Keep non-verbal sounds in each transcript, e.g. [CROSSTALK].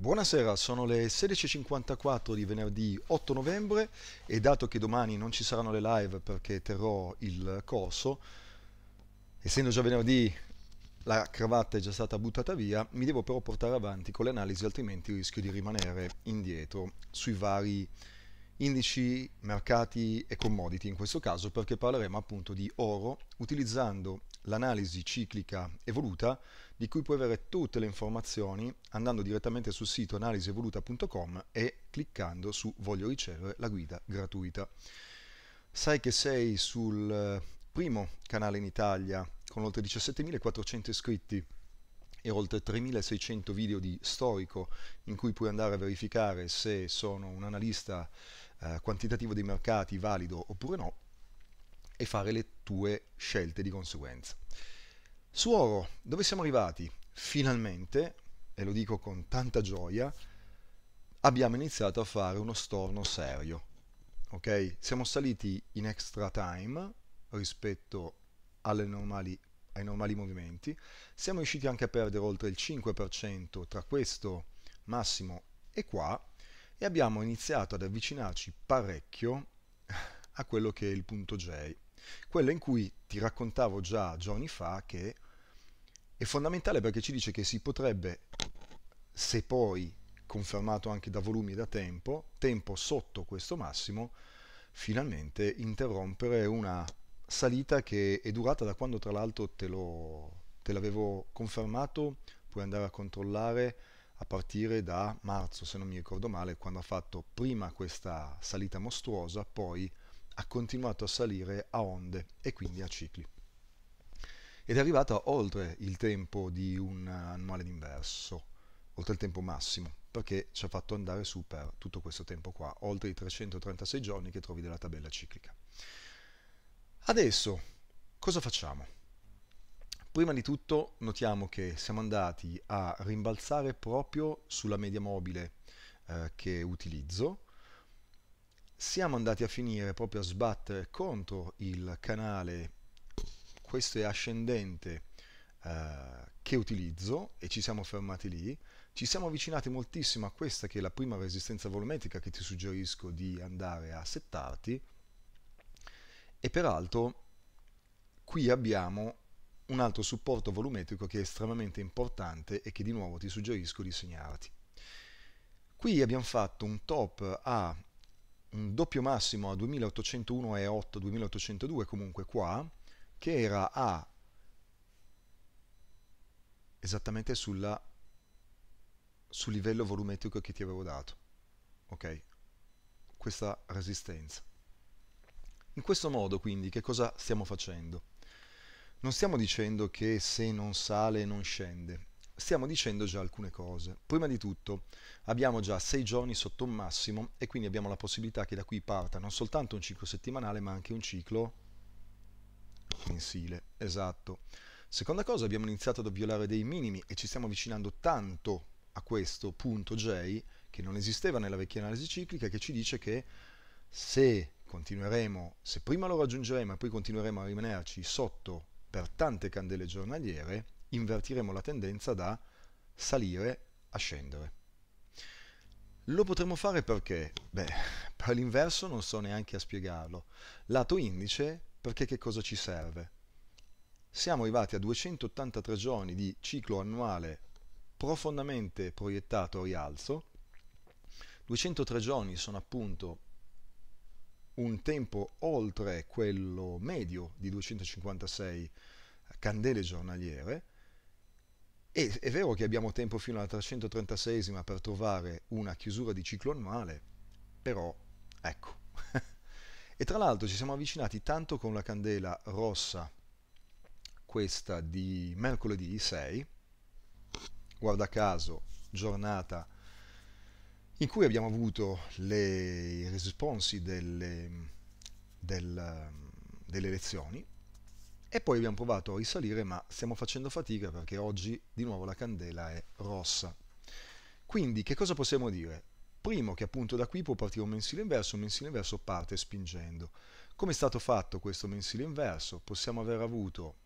Buonasera, sono le 16.54 di venerdì 8 novembre e dato che domani non ci saranno le live perché terrò il corso, essendo già venerdì la cravatta è già stata buttata via, mi devo però portare avanti con le analisi altrimenti rischio di rimanere indietro sui vari indici, mercati e commodity in questo caso perché parleremo appunto di oro utilizzando l'analisi ciclica evoluta di cui puoi avere tutte le informazioni andando direttamente sul sito analisievoluta.com e cliccando su voglio ricevere la guida gratuita. Sai che sei sul eh, primo canale in Italia con oltre 17.400 iscritti e oltre 3600 video di storico in cui puoi andare a verificare se sono un analista eh, quantitativo dei mercati valido oppure no e fare le tue scelte di conseguenza. Su oro, dove siamo arrivati? Finalmente, e lo dico con tanta gioia, abbiamo iniziato a fare uno storno serio. Ok? Siamo saliti in extra time rispetto normali, ai normali movimenti. Siamo riusciti anche a perdere oltre il 5% tra questo massimo e qua e abbiamo iniziato ad avvicinarci parecchio a quello che è il punto J, quello in cui ti raccontavo già giorni fa che è fondamentale perché ci dice che si potrebbe, se poi confermato anche da volumi da tempo, tempo sotto questo massimo, finalmente interrompere una salita che è durata da quando tra l'altro te, l'avevo confermato, puoi andare a controllare a partire da marzo, se non mi ricordo male, quando ha fatto prima questa salita mostruosa, poi ha continuato a salire a onde e quindi a cicli. Ed è arrivata oltre il tempo di un annuale d'inverso, oltre il tempo massimo, perché ci ha fatto andare su per tutto questo tempo qua, oltre i 336 giorni che trovi nella tabella ciclica. Adesso, cosa facciamo? Prima di tutto notiamo che siamo andati a rimbalzare proprio sulla media mobile eh, che utilizzo, siamo andati a finire proprio a sbattere contro il canale, questo è ascendente, eh, che utilizzo e ci siamo fermati lì, ci siamo avvicinati moltissimo a questa che è la prima resistenza volumetrica che ti suggerisco di andare a settarti e peraltro qui abbiamo un altro supporto volumetrico che è estremamente importante e che di nuovo ti suggerisco di segnarti. Qui abbiamo fatto un top a un doppio massimo a 28018 2802 comunque qua che era a esattamente sulla, sul livello volumetrico che ti avevo dato ok questa resistenza in questo modo quindi che cosa stiamo facendo non stiamo dicendo che se non sale non scende, stiamo dicendo già alcune cose. Prima di tutto abbiamo già sei giorni sotto un massimo e quindi abbiamo la possibilità che da qui parta non soltanto un ciclo settimanale ma anche un ciclo mensile. Esatto. Seconda cosa, abbiamo iniziato ad violare dei minimi e ci stiamo avvicinando tanto a questo punto J che non esisteva nella vecchia analisi ciclica che ci dice che se continueremo, se prima lo raggiungeremo e poi continueremo a rimanerci sotto per tante candele giornaliere invertiremo la tendenza da salire a scendere. Lo potremo fare perché? Beh, [LAUGHS] per l'inverso non so neanche a spiegarlo. Lato indice, perché che cosa ci serve? Siamo arrivati a 283 giorni di ciclo annuale profondamente proiettato a rialzo. 203 giorni sono appunto un tempo oltre quello medio di 256 candele giornaliere. E è vero che abbiamo tempo fino alla 336 per trovare una chiusura di ciclo annuale, però ecco. [LAUGHS] e tra l'altro ci siamo avvicinati tanto con la candela rossa, questa di mercoledì 6, guarda caso giornata in cui abbiamo avuto le, i responsi delle, del, delle elezioni e poi abbiamo provato a risalire ma stiamo facendo fatica perché oggi di nuovo la candela è rossa. Quindi che cosa possiamo dire? Primo che appunto da qui può partire un mensile inverso, un mensile inverso parte spingendo. Come è stato fatto questo mensile inverso? Possiamo aver avuto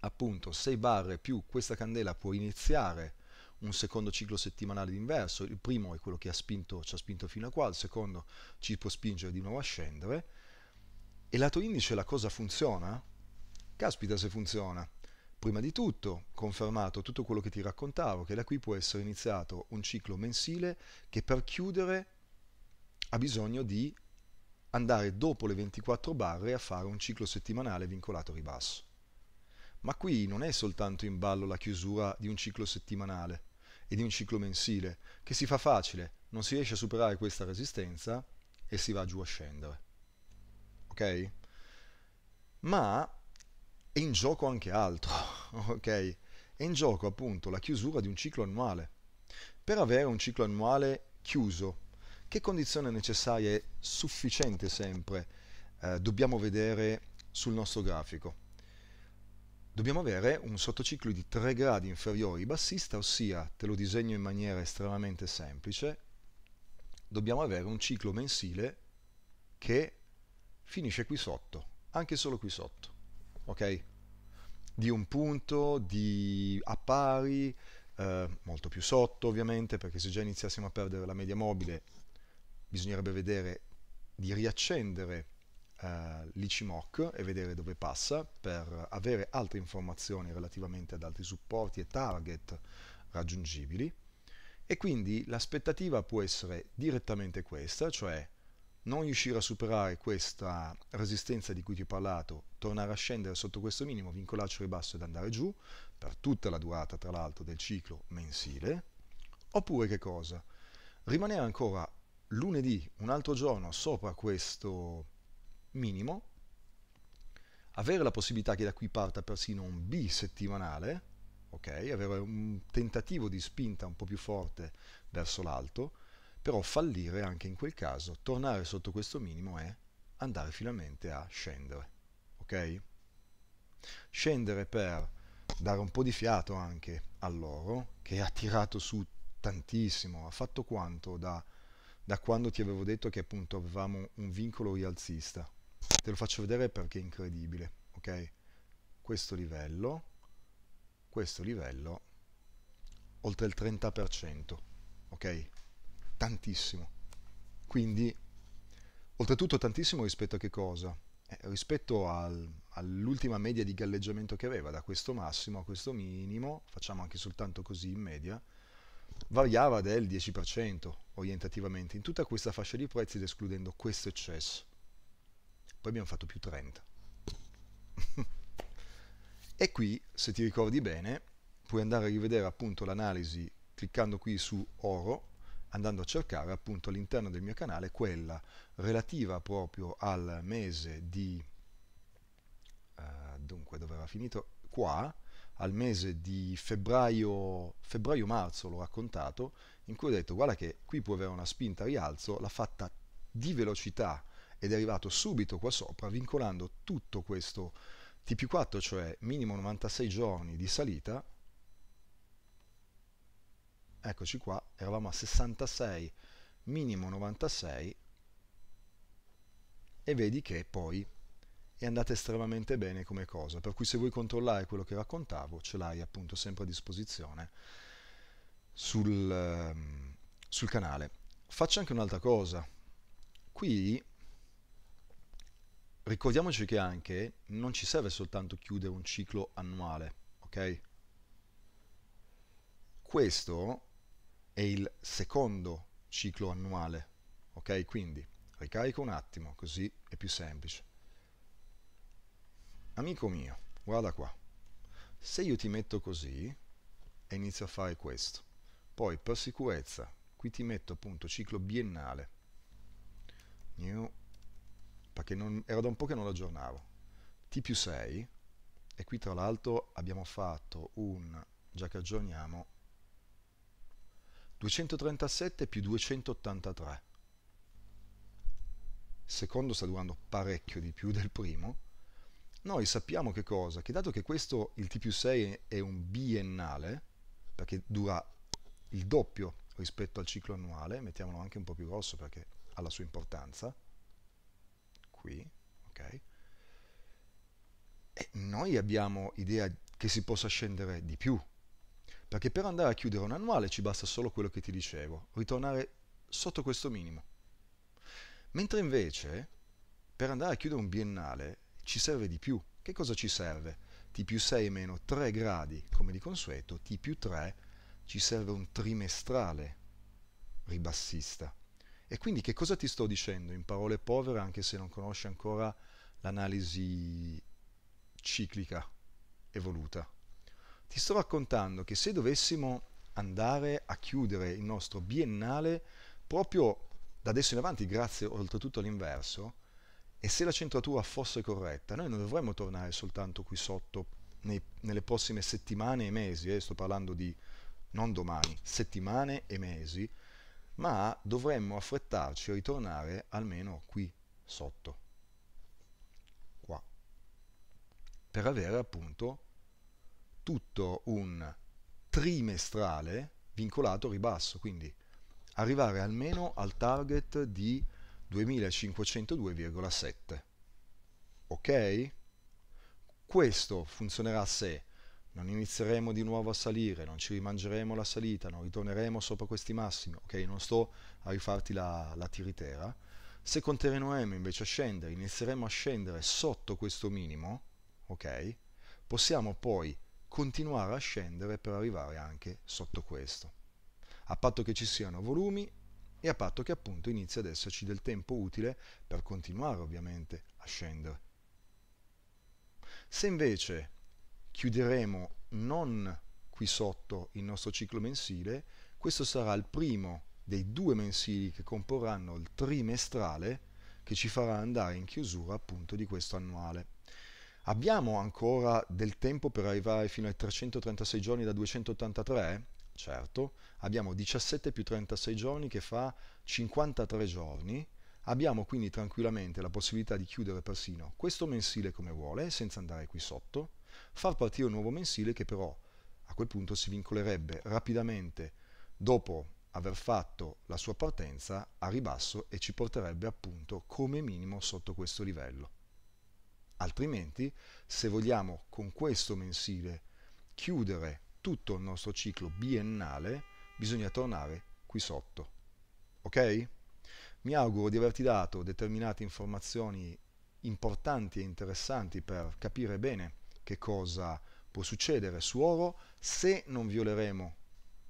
appunto 6 barre più questa candela può iniziare un secondo ciclo settimanale d'inverso, il primo è quello che ha spinto, ci ha spinto fino a qua, il secondo ci può spingere di nuovo a scendere, e lato indice la cosa funziona? Caspita se funziona! Prima di tutto, confermato tutto quello che ti raccontavo, che da qui può essere iniziato un ciclo mensile che per chiudere ha bisogno di andare dopo le 24 barre a fare un ciclo settimanale vincolato ribasso. Ma qui non è soltanto in ballo la chiusura di un ciclo settimanale, e di un ciclo mensile, che si fa facile, non si riesce a superare questa resistenza e si va giù a scendere. Ok? Ma è in gioco anche altro, [LAUGHS] ok? È in gioco appunto la chiusura di un ciclo annuale. Per avere un ciclo annuale chiuso, che condizione necessaria e sufficiente sempre eh, dobbiamo vedere sul nostro grafico? dobbiamo avere un sottociclo di 3 gradi inferiori bassista, ossia, te lo disegno in maniera estremamente semplice, dobbiamo avere un ciclo mensile che finisce qui sotto, anche solo qui sotto, ok? Di un punto, di a pari, eh, molto più sotto ovviamente, perché se già iniziassimo a perdere la media mobile bisognerebbe vedere di riaccendere eh, l'ICMOC e vedere dove passa per avere altre informazioni relativamente ad altri supporti e target raggiungibili. E quindi l'aspettativa può essere direttamente questa, cioè non riuscire a superare questa resistenza di cui ti ho parlato, tornare a scendere sotto questo minimo, vincolarci al ribasso ed andare giù, per tutta la durata tra l'altro del ciclo mensile, oppure che cosa? Rimanere ancora lunedì, un altro giorno, sopra questo minimo, avere la possibilità che da qui parta persino un B settimanale, okay? avere un tentativo di spinta un po' più forte verso l'alto, però fallire anche in quel caso, tornare sotto questo minimo e andare finalmente a scendere. Okay? Scendere per dare un po' di fiato anche all'oro, che ha tirato su tantissimo, ha fatto quanto da, da quando ti avevo detto che appunto avevamo un vincolo rialzista, te lo faccio vedere perché è incredibile, ok? Questo livello, questo livello, oltre il 30%, ok? Tantissimo. Quindi, oltretutto tantissimo rispetto a che cosa? Eh, rispetto al, all'ultima media di galleggiamento che aveva, da questo massimo a questo minimo, facciamo anche soltanto così in media, variava del 10% orientativamente in tutta questa fascia di prezzi ed escludendo questo eccesso poi abbiamo fatto più 30. e qui, se ti ricordi bene, puoi andare a rivedere appunto l'analisi cliccando qui su oro, andando a cercare appunto all'interno del mio canale quella relativa proprio al mese di... Uh, dunque, dove era finito? Qua, al mese di febbraio, febbraio-marzo l'ho raccontato, in cui ho detto guarda che qui può avere una spinta a rialzo, l'ha fatta di velocità ed è arrivato subito qua sopra vincolando tutto questo TP4, cioè minimo 96 giorni di salita. Eccoci qua, eravamo a 66, minimo 96 e vedi che poi è andata estremamente bene come cosa. Per cui se vuoi controllare quello che raccontavo, ce l'hai appunto sempre a disposizione sul, ehm, sul canale. Faccio anche un'altra cosa. Qui ricordiamoci che anche non ci serve soltanto chiudere un ciclo annuale, ok? Questo è il secondo ciclo annuale, ok? Quindi ricarico un attimo, così è più semplice. Amico mio, guarda qua. Se io ti metto così e inizio a fare questo, poi per sicurezza qui ti metto appunto ciclo biennale. New perché non, era da un po' che non aggiornavo. T più 6, e qui tra l'altro abbiamo fatto un, già che aggiorniamo, 237 più 283. Il secondo sta durando parecchio di più del primo. Noi sappiamo che cosa? Che dato che questo, il T più 6, è un biennale, perché dura il doppio rispetto al ciclo annuale, mettiamolo anche un po' più grosso perché ha la sua importanza, qui, ok? E noi abbiamo idea che si possa scendere di più, perché per andare a chiudere un annuale ci basta solo quello che ti dicevo, ritornare sotto questo minimo. Mentre invece, per andare a chiudere un biennale, ci serve di più. Che cosa ci serve? T più 6 meno 3 gradi, come di consueto, T più 3 ci serve un trimestrale ribassista. E quindi che cosa ti sto dicendo in parole povere, anche se non conosci ancora l'analisi ciclica evoluta? Ti sto raccontando che se dovessimo andare a chiudere il nostro biennale proprio da adesso in avanti, grazie oltretutto all'inverso, e se la centratura fosse corretta, noi non dovremmo tornare soltanto qui sotto nei, nelle prossime settimane e mesi, eh, sto parlando di non domani, settimane e mesi, ma dovremmo affrettarci a ritornare almeno qui sotto, qua, per avere appunto tutto un trimestrale vincolato ribasso, quindi arrivare almeno al target di 2502,7. Ok? Questo funzionerà se non inizieremo di nuovo a salire, non ci rimangeremo la salita, non ritorneremo sopra questi massimi, ok? Non sto a rifarti la, la tiritera. Se continueremo invece a scendere, inizieremo a scendere sotto questo minimo, ok? Possiamo poi continuare a scendere per arrivare anche sotto questo, a patto che ci siano volumi e a patto che appunto inizi ad esserci del tempo utile per continuare ovviamente a scendere. Se invece chiuderemo non qui sotto il nostro ciclo mensile, questo sarà il primo dei due mensili che comporranno il trimestrale che ci farà andare in chiusura appunto di questo annuale. Abbiamo ancora del tempo per arrivare fino ai 336 giorni da 283? Certo, abbiamo 17 più 36 giorni che fa 53 giorni, abbiamo quindi tranquillamente la possibilità di chiudere persino questo mensile come vuole, senza andare qui sotto, far partire un nuovo mensile che però a quel punto si vincolerebbe rapidamente dopo aver fatto la sua partenza a ribasso e ci porterebbe appunto come minimo sotto questo livello. Altrimenti, se vogliamo con questo mensile chiudere tutto il nostro ciclo biennale, bisogna tornare qui sotto. Ok? Mi auguro di averti dato determinate informazioni importanti e interessanti per capire bene che cosa può succedere su oro se non violeremo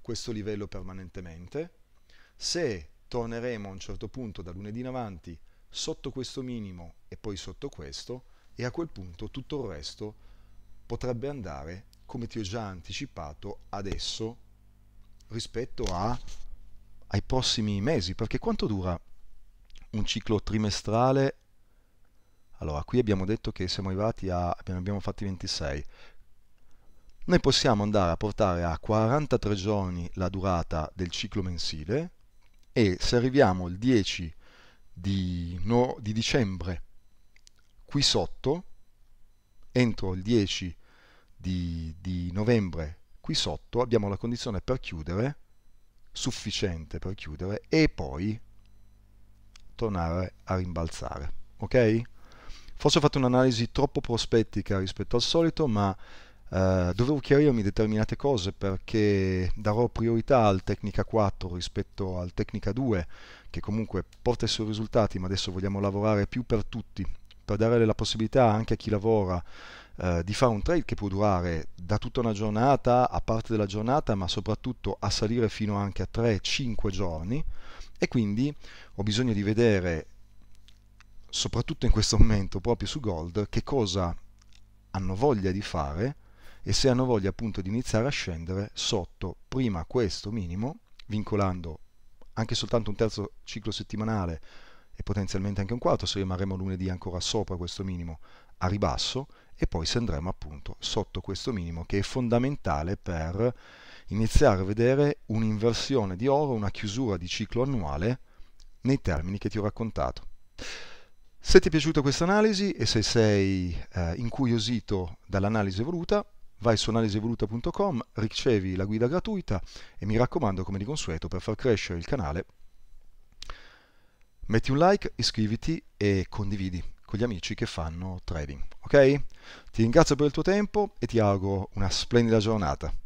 questo livello permanentemente, se torneremo a un certo punto da lunedì in avanti sotto questo minimo e poi sotto questo e a quel punto tutto il resto potrebbe andare come ti ho già anticipato adesso rispetto a, ai prossimi mesi perché quanto dura un ciclo trimestrale allora, qui abbiamo detto che siamo arrivati a... abbiamo, abbiamo fatti 26. Noi possiamo andare a portare a 43 giorni la durata del ciclo mensile e se arriviamo il 10 di, no, di dicembre qui sotto, entro il 10 di, di novembre qui sotto, abbiamo la condizione per chiudere, sufficiente per chiudere e poi tornare a rimbalzare. Ok? Forse ho fatto un'analisi troppo prospettica rispetto al solito, ma eh, dovevo chiarirmi determinate cose perché darò priorità al Tecnica 4 rispetto al Tecnica 2, che comunque porta i suoi risultati, ma adesso vogliamo lavorare più per tutti, per dare la possibilità anche a chi lavora eh, di fare un trade che può durare da tutta una giornata a parte della giornata, ma soprattutto a salire fino anche a 3-5 giorni e quindi ho bisogno di vedere soprattutto in questo momento proprio su gold che cosa hanno voglia di fare e se hanno voglia appunto di iniziare a scendere sotto prima questo minimo vincolando anche soltanto un terzo ciclo settimanale e potenzialmente anche un quarto se rimarremo lunedì ancora sopra questo minimo a ribasso e poi se andremo appunto sotto questo minimo che è fondamentale per iniziare a vedere un'inversione di oro, una chiusura di ciclo annuale nei termini che ti ho raccontato. Se ti è piaciuta questa analisi e se sei eh, incuriosito dall'analisi evoluta, vai su analisevoluta.com, ricevi la guida gratuita e mi raccomando, come di consueto, per far crescere il canale, metti un like, iscriviti e condividi con gli amici che fanno trading, ok? Ti ringrazio per il tuo tempo e ti auguro una splendida giornata.